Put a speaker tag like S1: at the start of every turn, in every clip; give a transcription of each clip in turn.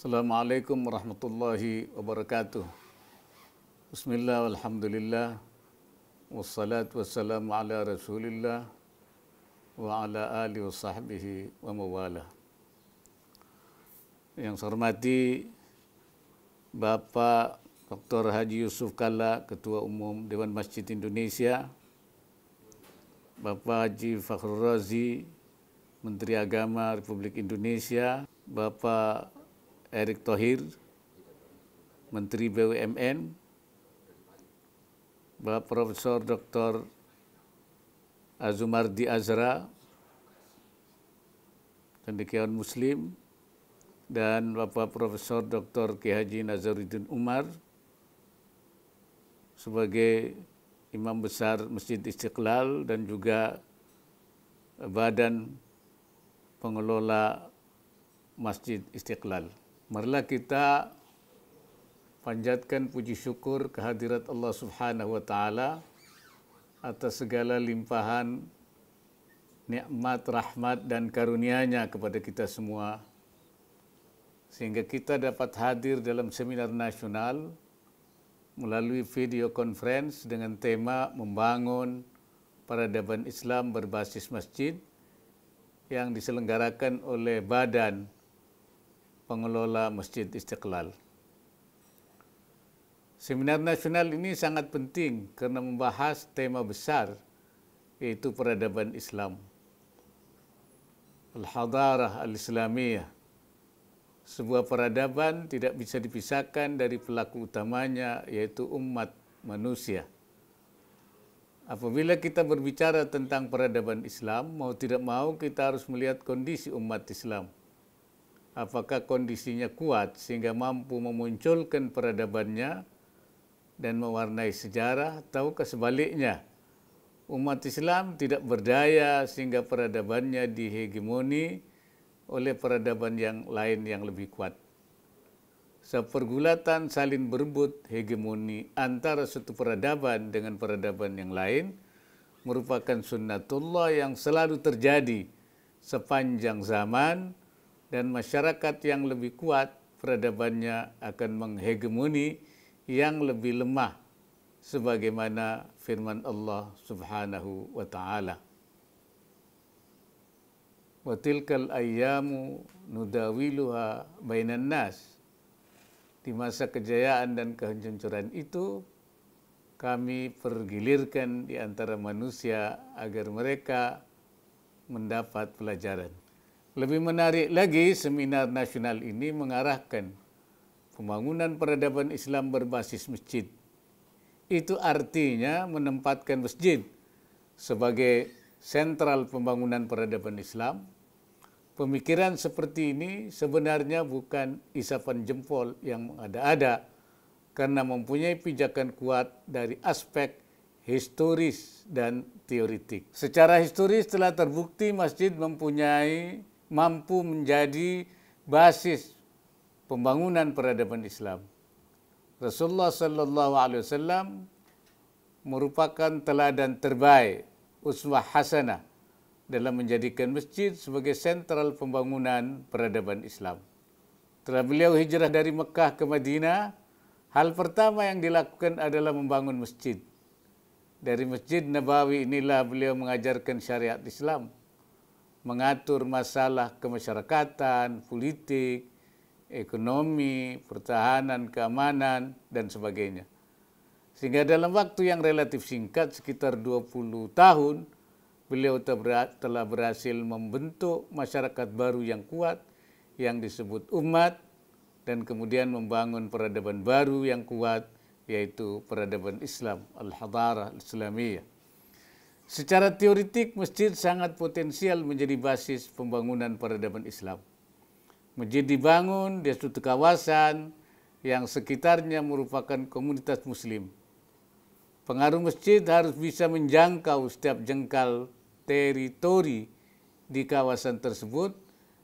S1: Assalamualaikum warahmatullahi wabarakatuh. Bismillah, alhamdulillah. Wassalatu wassalamu ala rasulillah wa ala alihi wa sahbihi wa mawala. Yang saya hormati Bapak Dr. Haji Yusuf Kalla, Ketua Umum Dewan Masjid Indonesia, Bapak Haji Fakhrul Razi, Menteri Agama Republik Indonesia, Bapak Erick Thohir, Menteri BUMN, Bapak Profesor Dr. Azumardi Azra, Cendekiawan Muslim, dan Bapak Profesor Dr. K. Haji Nazaruddin Umar sebagai Imam Besar Masjid Istiqlal dan juga Badan Pengelola Masjid Istiqlal marilah kita panjatkan puji syukur kehadirat Allah Subhanahu wa taala atas segala limpahan nikmat, rahmat dan karunia-Nya kepada kita semua sehingga kita dapat hadir dalam seminar nasional melalui video conference dengan tema membangun peradaban Islam berbasis masjid yang diselenggarakan oleh Badan pengelola Masjid Istiqlal. Seminar nasional ini sangat penting karena membahas tema besar yaitu peradaban Islam. Al-Hadarah Al-Islamiyah. Sebuah peradaban tidak bisa dipisahkan dari pelaku utamanya yaitu umat manusia. Apabila kita berbicara tentang peradaban Islam, mau tidak mau kita harus melihat kondisi umat Islam – apakah kondisinya kuat sehingga mampu memunculkan peradabannya dan mewarnai sejarah, tahukah sebaliknya umat Islam tidak berdaya sehingga peradabannya dihegemoni oleh peradaban yang lain yang lebih kuat. Sepergulatan salin berebut hegemoni antara suatu peradaban dengan peradaban yang lain merupakan sunnatullah yang selalu terjadi sepanjang zaman dan masyarakat yang lebih kuat peradabannya akan menghegemoni yang lebih lemah sebagaimana firman Allah Subhanahu wa taala. Wa tilkal ayyamu nudawiluha bainan nas. Di masa kejayaan dan kehancuran itu kami pergilirkan di antara manusia agar mereka mendapat pelajaran. Lebih menarik lagi, seminar nasional ini mengarahkan pembangunan peradaban Islam berbasis masjid. Itu artinya menempatkan masjid sebagai sentral pembangunan peradaban Islam. Pemikiran seperti ini sebenarnya bukan isapan jempol yang ada-ada karena mempunyai pijakan kuat dari aspek historis dan teoritik Secara historis telah terbukti masjid mempunyai mampu menjadi basis pembangunan peradaban Islam. Rasulullah sallallahu alaihi wasallam merupakan teladan terbaik, uswah hasanah dalam menjadikan masjid sebagai sentral pembangunan peradaban Islam. Setelah beliau hijrah dari Mekah ke Madinah, hal pertama yang dilakukan adalah membangun masjid. Dari Masjid Nabawi inilah beliau mengajarkan syariat Islam mengatur masalah kemasyarakatan, politik, ekonomi, pertahanan, keamanan, dan sebagainya. Sehingga dalam waktu yang relatif singkat, sekitar 20 tahun, beliau telah berhasil membentuk masyarakat baru yang kuat, yang disebut umat, dan kemudian membangun peradaban baru yang kuat, yaitu peradaban Islam, Al-Hadarah Islamiyah. Secara teoritik, masjid sangat potensial menjadi basis pembangunan peradaban Islam. Masjid dibangun di suatu kawasan yang sekitarnya merupakan komunitas muslim. Pengaruh masjid harus bisa menjangkau setiap jengkal teritori di kawasan tersebut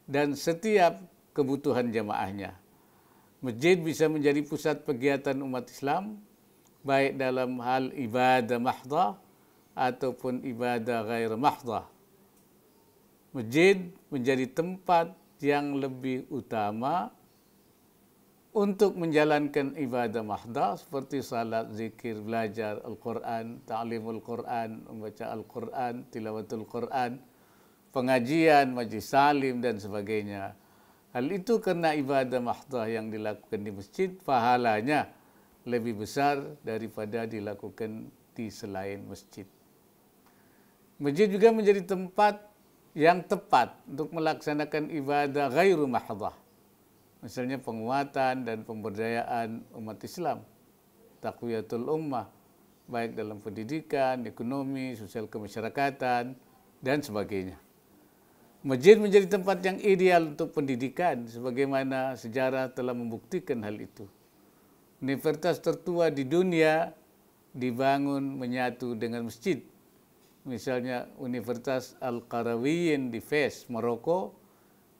S1: dan setiap kebutuhan jamaahnya. Masjid bisa menjadi pusat kegiatan umat Islam, baik dalam hal ibadah mahdah ataupun ibadah ghair mahdah. Masjid menjadi tempat yang lebih utama untuk menjalankan ibadah mahdah seperti salat, zikir, belajar Al-Quran, ta'limul Quran, membaca Al-Quran, tilawatul Quran, pengajian, majlis salim dan sebagainya. Hal itu karena ibadah mahdah yang dilakukan di masjid pahalanya lebih besar daripada dilakukan di selain masjid. Masjid juga menjadi tempat yang tepat untuk melaksanakan ibadah ghairu mahdah. Misalnya penguatan dan pemberdayaan umat Islam, takwiyatul ummah, baik dalam pendidikan, ekonomi, sosial kemasyarakatan, dan sebagainya. Masjid menjadi tempat yang ideal untuk pendidikan, sebagaimana sejarah telah membuktikan hal itu. Universitas tertua di dunia dibangun menyatu dengan masjid misalnya Universitas Al-Qarawiyyin di Fez, Maroko,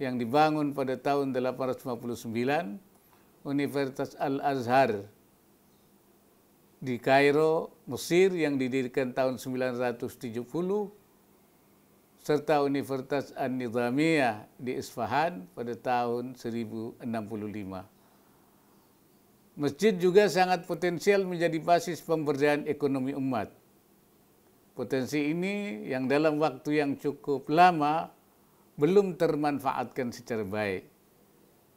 S1: yang dibangun pada tahun 859, Universitas Al-Azhar di Kairo, Mesir yang didirikan tahun 970, serta Universitas An-Nizamiyah di Isfahan pada tahun 1065. Masjid juga sangat potensial menjadi basis pemberdayaan ekonomi umat Potensi ini yang dalam waktu yang cukup lama belum termanfaatkan secara baik.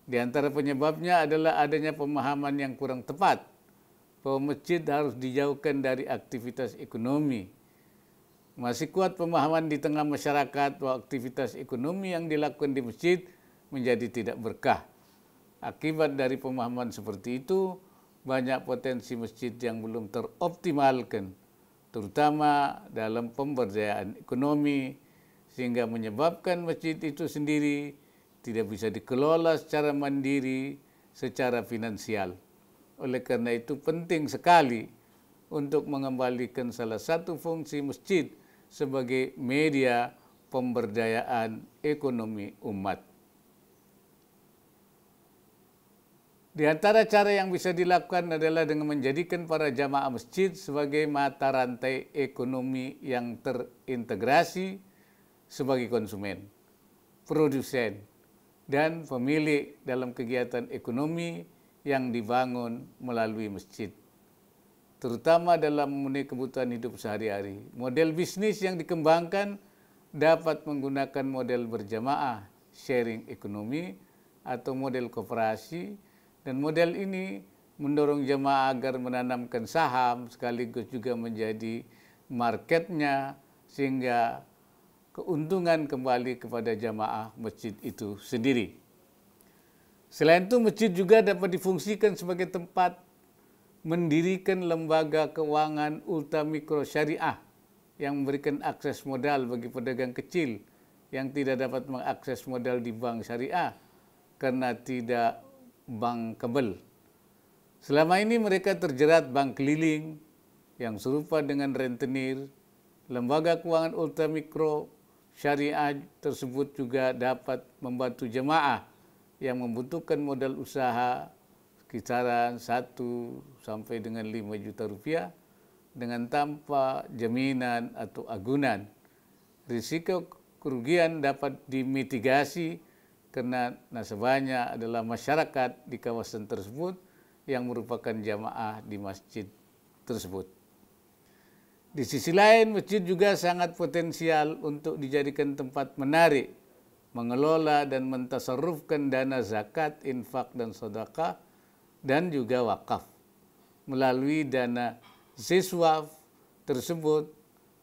S1: Di antara penyebabnya adalah adanya pemahaman yang kurang tepat bahwa masjid harus dijauhkan dari aktivitas ekonomi. Masih kuat pemahaman di tengah masyarakat bahwa aktivitas ekonomi yang dilakukan di masjid menjadi tidak berkah. Akibat dari pemahaman seperti itu, banyak potensi masjid yang belum teroptimalkan terutama dalam pemberdayaan ekonomi, sehingga menyebabkan masjid itu sendiri tidak bisa dikelola secara mandiri, secara finansial. Oleh karena itu penting sekali untuk mengembalikan salah satu fungsi masjid sebagai media pemberdayaan ekonomi umat. Di antara cara yang bisa dilakukan adalah dengan menjadikan para jamaah masjid sebagai mata rantai ekonomi yang terintegrasi sebagai konsumen, produsen, dan pemilik dalam kegiatan ekonomi yang dibangun melalui masjid. Terutama dalam memenuhi kebutuhan hidup sehari-hari. Model bisnis yang dikembangkan dapat menggunakan model berjamaah, sharing ekonomi, atau model kooperasi, dan model ini mendorong jemaah agar menanamkan saham sekaligus juga menjadi marketnya sehingga keuntungan kembali kepada jamaah masjid itu sendiri. Selain itu masjid juga dapat difungsikan sebagai tempat mendirikan lembaga keuangan mikro syariah yang memberikan akses modal bagi pedagang kecil yang tidak dapat mengakses modal di bank syariah karena tidak bank kebel. Selama ini mereka terjerat bank keliling yang serupa dengan rentenir, lembaga keuangan ultramikro syariah tersebut juga dapat membantu jemaah yang membutuhkan modal usaha kisaran 1 sampai dengan 5 juta rupiah dengan tanpa jaminan atau agunan. Risiko kerugian dapat dimitigasi karena nasabahnya adalah masyarakat di kawasan tersebut yang merupakan jamaah di masjid tersebut. Di sisi lain, masjid juga sangat potensial untuk dijadikan tempat menarik, mengelola dan mentasarufkan dana zakat, infak, dan sedekah, dan juga wakaf. Melalui dana siswa tersebut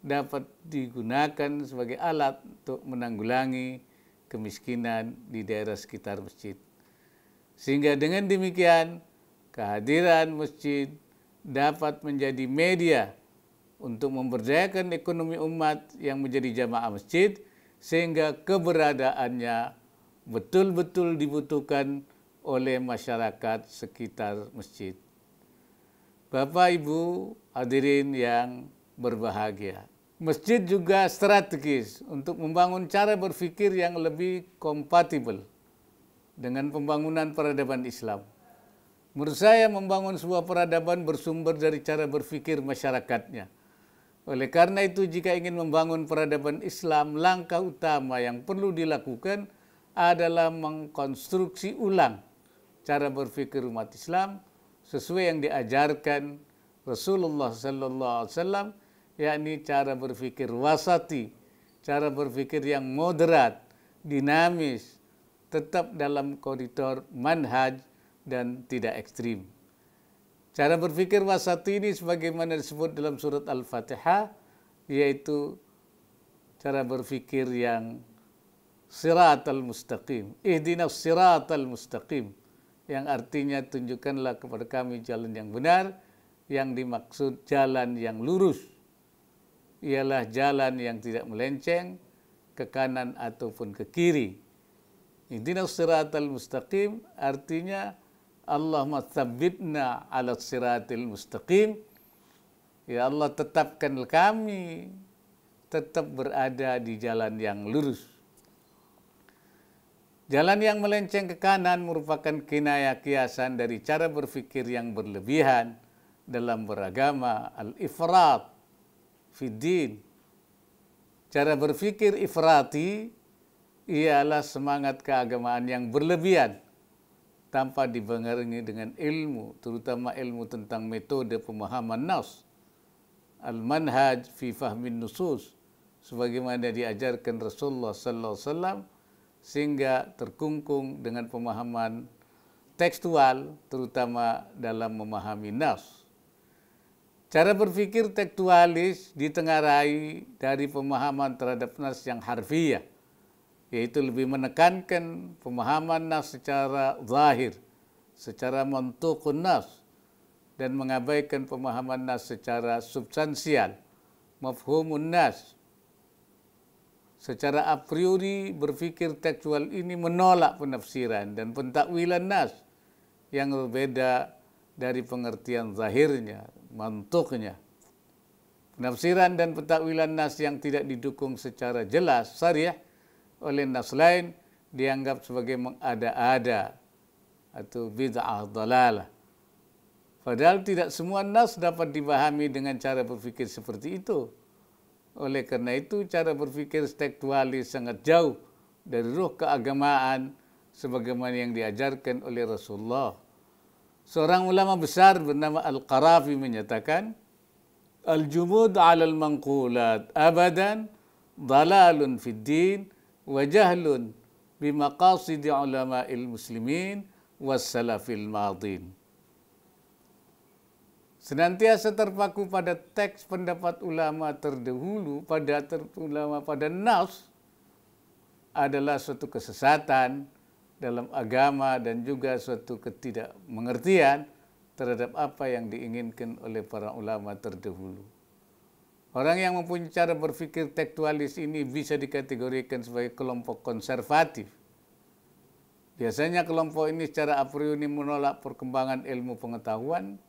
S1: dapat digunakan sebagai alat untuk menanggulangi kemiskinan di daerah sekitar masjid. Sehingga dengan demikian, kehadiran masjid dapat menjadi media untuk memberdayakan ekonomi umat yang menjadi jamaah masjid sehingga keberadaannya betul-betul dibutuhkan oleh masyarakat sekitar masjid. Bapak Ibu hadirin yang berbahagia. Masjid juga strategis untuk membangun cara berpikir yang lebih kompatibel dengan pembangunan peradaban Islam. Menurut saya membangun sebuah peradaban bersumber dari cara berpikir masyarakatnya. Oleh karena itu jika ingin membangun peradaban Islam, langkah utama yang perlu dilakukan adalah mengkonstruksi ulang cara berpikir umat Islam sesuai yang diajarkan Rasulullah sallallahu alaihi wasallam yakni cara berpikir wasati, cara berpikir yang moderat, dinamis, tetap dalam koridor manhaj dan tidak ekstrim. Cara berpikir wasati ini sebagaimana disebut dalam surat Al-Fatihah, yaitu cara berpikir yang sirat al-mustaqim, ihdina sirat al-mustaqim, yang artinya tunjukkanlah kepada kami jalan yang benar, yang dimaksud jalan yang lurus ialah jalan yang tidak melenceng ke kanan ataupun ke kiri. Ihdinas siratal mustaqim artinya Allahumma tsabbitna ala siratil mustaqim. Ya Allah tetapkan kami tetap berada di jalan yang lurus. Jalan yang melenceng ke kanan merupakan kinaya kiasan dari cara berfikir yang berlebihan dalam beragama al-ifrat fiddin. Cara berfikir ifrati ialah semangat keagamaan yang berlebihan tanpa dibarengi dengan ilmu, terutama ilmu tentang metode pemahaman nas. Al-manhaj fi fahmin nusus sebagaimana diajarkan Rasulullah sallallahu alaihi wasallam sehingga terkungkung dengan pemahaman tekstual terutama dalam memahami nas. Cara berpikir tekstualis ditengarai dari pemahaman terhadap nas yang harfiah, yaitu lebih menekankan pemahaman nas secara zahir, secara mentukun nas, dan mengabaikan pemahaman nas secara substansial, mafhumun nas, Secara a priori berpikir tekstual ini menolak penafsiran dan pentakwilan nas yang berbeda dari pengertian zahirnya, mantuknya. Penafsiran dan petakwilan nas yang tidak didukung secara jelas syariah oleh nas lain dianggap sebagai mengada-ada atau bid'ah dalalah. Padahal tidak semua nas dapat dipahami dengan cara berpikir seperti itu. Oleh karena itu, cara berpikir tekstualis sangat jauh dari ruh keagamaan sebagaimana yang diajarkan oleh Rasulullah Seorang ulama besar bernama Al-Qarafi menyatakan, Al-jumud alal manqulat abadan dalalun fid din wa jahlun bimaqasidi ulama'il muslimin wassalafil madin. Senantiasa terpaku pada teks pendapat ulama terdahulu, pada ter, ulama pada nafs, adalah suatu kesesatan dalam agama dan juga suatu ketidakmengertian terhadap apa yang diinginkan oleh para ulama terdahulu. Orang yang mempunyai cara berpikir tekstualis ini bisa dikategorikan sebagai kelompok konservatif. Biasanya kelompok ini secara a priori menolak perkembangan ilmu pengetahuan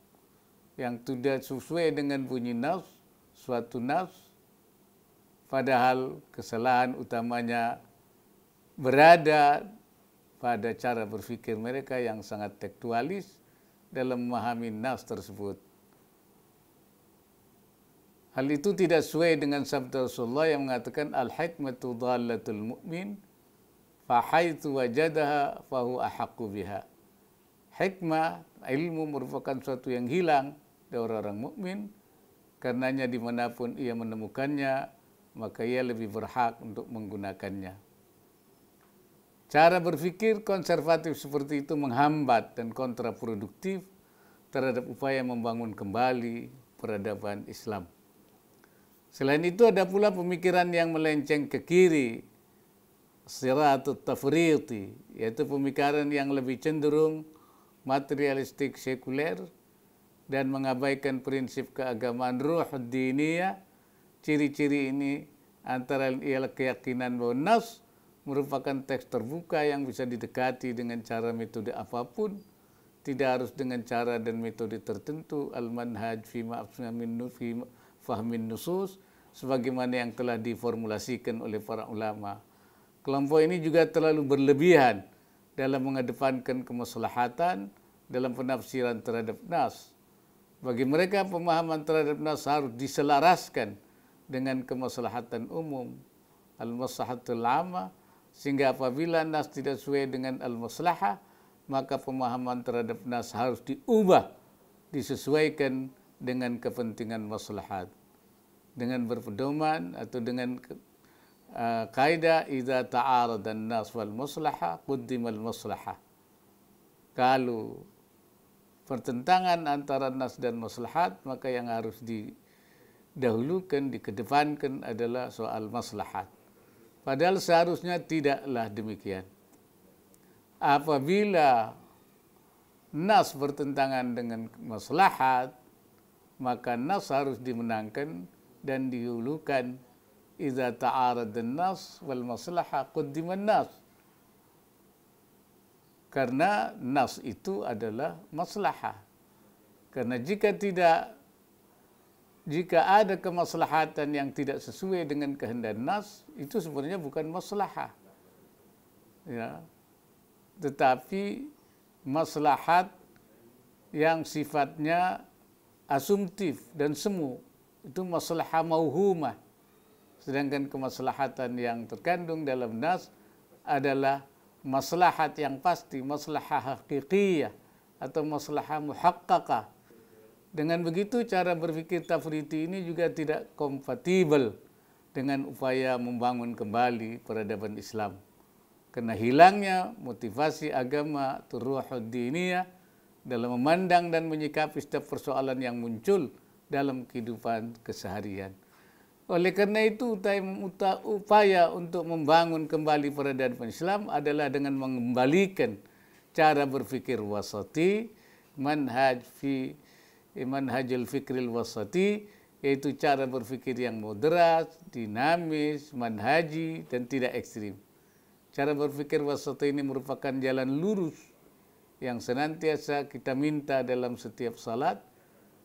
S1: yang tidak sesuai dengan bunyi nafs, suatu nafs, padahal kesalahan utamanya berada pada cara berpikir mereka yang sangat tekstualis dalam memahami nafs tersebut. Hal itu tidak sesuai dengan sabda Rasulullah yang mengatakan al-hikmatu dhalatul mu'min fahaitu wajadaha fahu ahaqqu biha. Hikmah, ilmu merupakan suatu yang hilang dari orang-orang mukmin karenanya dimanapun ia menemukannya maka ia lebih berhak untuk menggunakannya. Cara berpikir konservatif seperti itu menghambat dan kontraproduktif terhadap upaya membangun kembali peradaban Islam. Selain itu ada pula pemikiran yang melenceng ke kiri, atau tafriti, yaitu pemikiran yang lebih cenderung materialistik sekuler dan mengabaikan prinsip keagamaan ruh diniyah. Ciri-ciri ini antara ialah keyakinan bahwa nafs merupakan teks terbuka yang bisa didekati dengan cara metode apapun, tidak harus dengan cara dan metode tertentu. Al-manhaj fi fahmin nusus, sebagaimana yang telah diformulasikan oleh para ulama. Kelompok ini juga terlalu berlebihan dalam mengedepankan kemaslahatan dalam penafsiran terhadap nas. Bagi mereka pemahaman terhadap nas harus diselaraskan dengan kemaslahatan umum. Al-maslahatul lama sehingga apabila nas tidak sesuai dengan al-maslahah, maka pemahaman terhadap nas harus diubah, disesuaikan dengan kepentingan maslahat. Dengan berpedoman atau dengan uh, kaidah idza ta'arada an-nas wal maslahah quddimal maslahah. Kalau pertentangan antara nas dan maslahat, maka yang harus didahulukan, dikedepankan adalah soal maslahat. Padahal seharusnya tidaklah demikian. Apabila nas bertentangan dengan maslahat, maka nas harus dimenangkan dan dihulukan. Iza ta'arad nas wal maslahah quddiman nas. Karena nas itu adalah maslahah. Karena jika tidak jika ada kemaslahatan yang tidak sesuai dengan kehendak nas, itu sebenarnya bukan maslahah. Ya. Tetapi maslahat yang sifatnya asumtif dan semu itu maslahah mauhumah. Sedangkan kemaslahatan yang terkandung dalam nas adalah maslahat yang pasti, maslahah hakikiyah atau maslahah muhakkakah dengan begitu cara berpikir tafriti ini juga tidak kompatibel dengan upaya membangun kembali peradaban Islam. Karena hilangnya motivasi agama turuhud diniyah dalam memandang dan menyikapi setiap persoalan yang muncul dalam kehidupan keseharian. Oleh karena itu upaya untuk membangun kembali peradaban Islam adalah dengan mengembalikan cara berpikir wasati, manhaj fi Iman Hajil fikril wasati yaitu cara berpikir yang moderat, dinamis, manhaji dan tidak ekstrim. Cara berpikir wasati ini merupakan jalan lurus yang senantiasa kita minta dalam setiap salat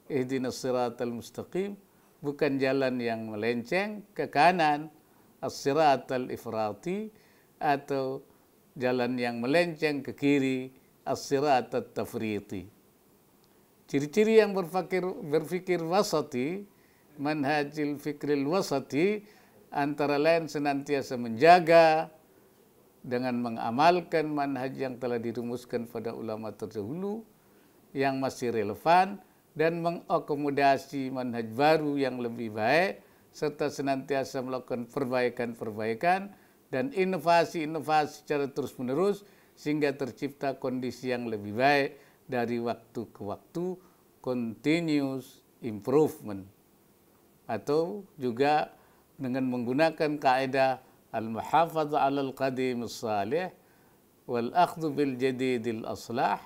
S1: ihdinas siratal mustaqim bukan jalan yang melenceng ke kanan as-siratal ifrati atau jalan yang melenceng ke kiri as siratal tafriti Ciri-ciri yang berpikir, berpikir wasati, manhajil fikril wasati, antara lain senantiasa menjaga dengan mengamalkan manhaj yang telah dirumuskan pada ulama terdahulu yang masih relevan dan mengakomodasi manhaj baru yang lebih baik serta senantiasa melakukan perbaikan-perbaikan dan inovasi-inovasi secara terus-menerus sehingga tercipta kondisi yang lebih baik dari waktu ke waktu continuous improvement atau juga dengan menggunakan kaidah al-muhafadz al qadim salih wal akhdh bil jadid al aslah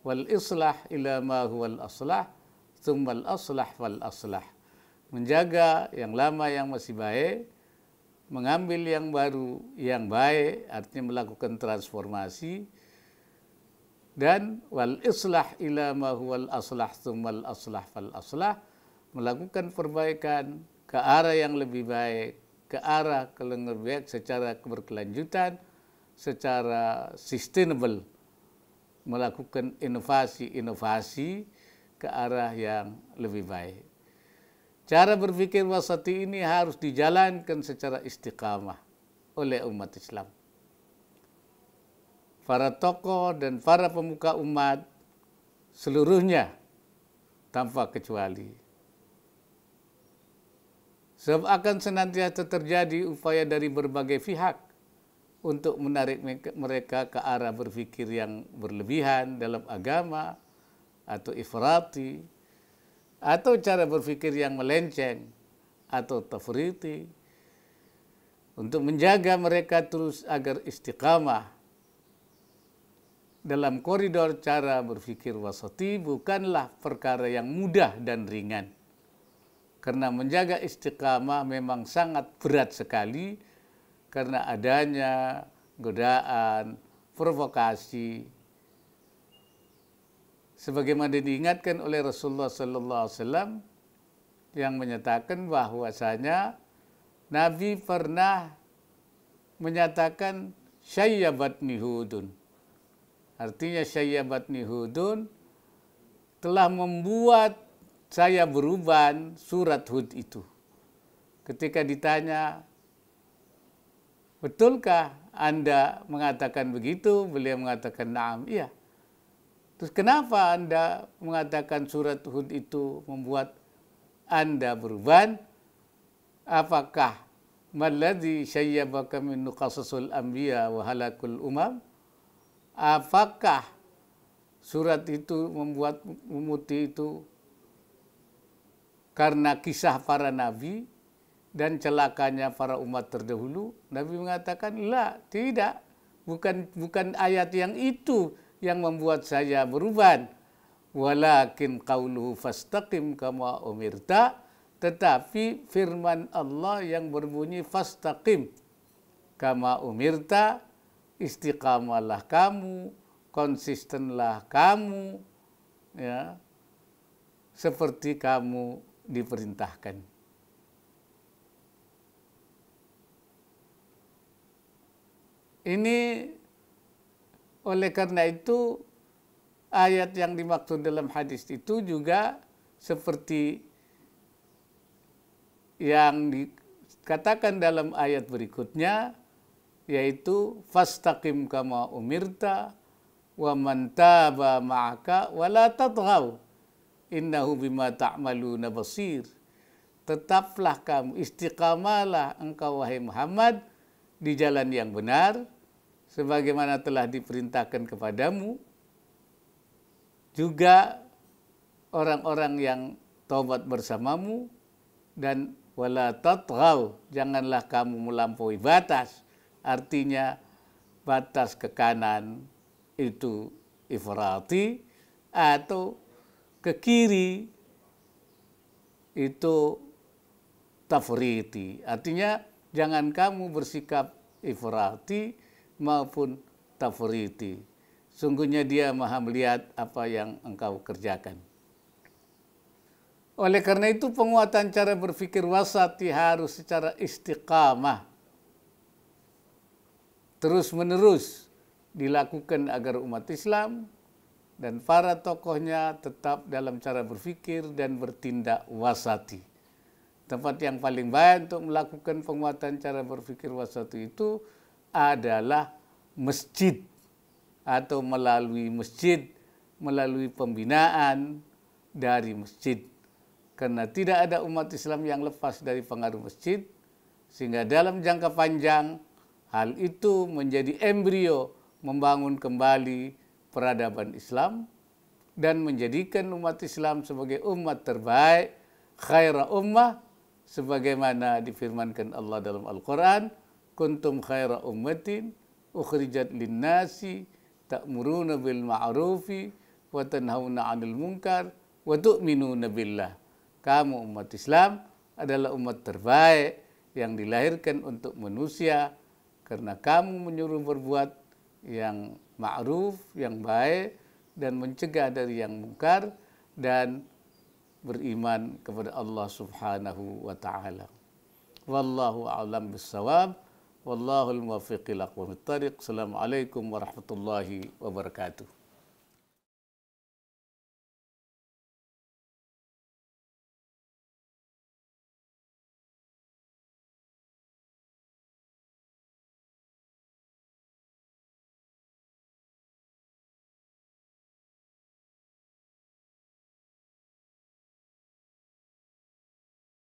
S1: wal islah ila ma huwa al aslah thumma al aslah wal aslah menjaga yang lama yang masih baik mengambil yang baru yang baik artinya melakukan transformasi dan wal islah ila ma huwal aslah tumal aslah fal aslah melakukan perbaikan ke arah yang lebih baik, ke arah ke lebih secara berkelanjutan, secara sustainable melakukan inovasi-inovasi ke arah yang lebih baik. Cara berpikir wasati ini harus dijalankan secara istiqamah oleh umat Islam para tokoh dan para pemuka umat seluruhnya tanpa kecuali. Sebab akan senantiasa terjadi upaya dari berbagai pihak untuk menarik mereka ke arah berpikir yang berlebihan dalam agama atau ifrati atau cara berpikir yang melenceng atau tafriti untuk menjaga mereka terus agar istiqamah dalam koridor cara berpikir wasati bukanlah perkara yang mudah dan ringan. Karena menjaga istiqamah memang sangat berat sekali karena adanya godaan, provokasi. Sebagaimana diingatkan oleh Rasulullah sallallahu alaihi wasallam yang menyatakan bahwasanya Nabi pernah menyatakan syayyabat hudun Artinya syayabat nihudun telah membuat saya beruban surat hud itu. Ketika ditanya, betulkah Anda mengatakan begitu? Beliau mengatakan naam, iya. Terus kenapa Anda mengatakan surat hud itu membuat Anda beruban? Apakah maladhi syayabaka min nuqasasul anbiya wa halakul umam? apakah surat itu membuat memuti itu karena kisah para nabi dan celakanya para umat terdahulu, Nabi mengatakan, "La, tidak. Bukan bukan ayat yang itu yang membuat saya berubah. Walakin qauluhu fastaqim kama umirta." Tetapi firman Allah yang berbunyi fastaqim kama umirta istiqamalah kamu, konsistenlah kamu, ya, seperti kamu diperintahkan. Ini oleh karena itu ayat yang dimaksud dalam hadis itu juga seperti yang dikatakan dalam ayat berikutnya yaitu fastaqim kama umirta wa man taba ma'aka wa la tatghaw innahu bima ta'maluna basir tetaplah kamu istiqamalah engkau wahai Muhammad di jalan yang benar sebagaimana telah diperintahkan kepadamu juga orang-orang yang taubat bersamamu dan wala tatghaw janganlah kamu melampaui batas Artinya batas ke kanan itu ifrati atau ke kiri itu tafriti. Artinya jangan kamu bersikap ifrati maupun tafriti. Sungguhnya dia maha melihat apa yang engkau kerjakan. Oleh karena itu penguatan cara berpikir wasati harus secara istiqamah terus-menerus dilakukan agar umat Islam dan para tokohnya tetap dalam cara berpikir dan bertindak wasati. Tempat yang paling baik untuk melakukan penguatan cara berpikir wasati itu adalah masjid atau melalui masjid, melalui pembinaan dari masjid. Karena tidak ada umat Islam yang lepas dari pengaruh masjid, sehingga dalam jangka panjang Hal itu menjadi embrio membangun kembali peradaban Islam dan menjadikan umat Islam sebagai umat terbaik, khaira ummah sebagaimana difirmankan Allah dalam Al-Qur'an, kuntum khaira ummatin ukhrijat linnasi ta'muruna bil ma'rufi wa tanhauna 'anil munkar wa tu'minuna billah. Kamu umat Islam adalah umat terbaik yang dilahirkan untuk manusia karena kamu menyuruh berbuat yang ma'ruf, yang baik, dan mencegah dari yang mungkar, dan beriman kepada Allah subhanahu wa ta'ala. Wallahu a'lam bisawab. Wallahu muwaffiq ila aqwamit thariq. Assalamualaikum warahmatullahi wabarakatuh.